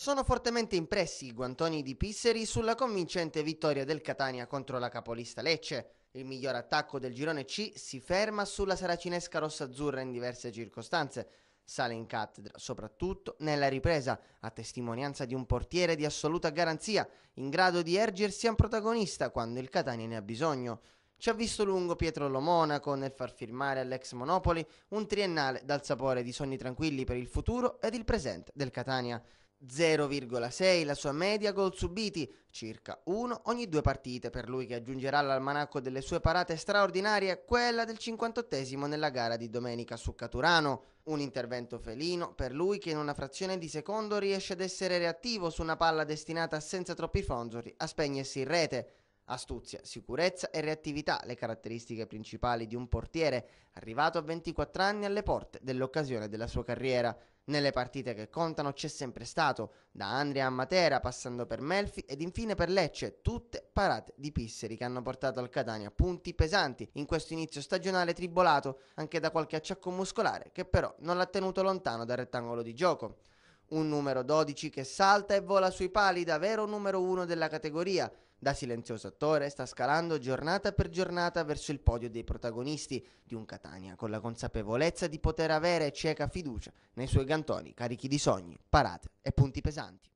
Sono fortemente impressi i guantoni di Pisseri sulla convincente vittoria del Catania contro la capolista Lecce. Il miglior attacco del girone C si ferma sulla saracinesca rossa-azzurra in diverse circostanze. Sale in cattedra, soprattutto nella ripresa, a testimonianza di un portiere di assoluta garanzia, in grado di ergersi a un protagonista quando il Catania ne ha bisogno. Ci ha visto lungo Pietro Lomonaco nel far firmare all'ex Monopoli un triennale dal sapore di sogni tranquilli per il futuro ed il presente del Catania. 0,6 la sua media gol subiti, circa uno ogni due partite per lui che aggiungerà all'almanacco delle sue parate straordinarie quella del 58 nella gara di domenica su Caturano. Un intervento felino per lui che in una frazione di secondo riesce ad essere reattivo su una palla destinata senza troppi fonsori a spegnersi in rete. Astuzia, sicurezza e reattività, le caratteristiche principali di un portiere arrivato a 24 anni alle porte dell'occasione della sua carriera. Nelle partite che contano c'è sempre stato, da Andrea a Matera, passando per Melfi ed infine per Lecce, tutte parate di Pisseri che hanno portato al Catania punti pesanti in questo inizio stagionale tribolato anche da qualche acciacco muscolare che però non l'ha tenuto lontano dal rettangolo di gioco. Un numero 12 che salta e vola sui pali, davvero numero 1 della categoria, da silenzioso attore sta scalando giornata per giornata verso il podio dei protagonisti di un Catania, con la consapevolezza di poter avere cieca fiducia nei suoi cantoni carichi di sogni, parate e punti pesanti.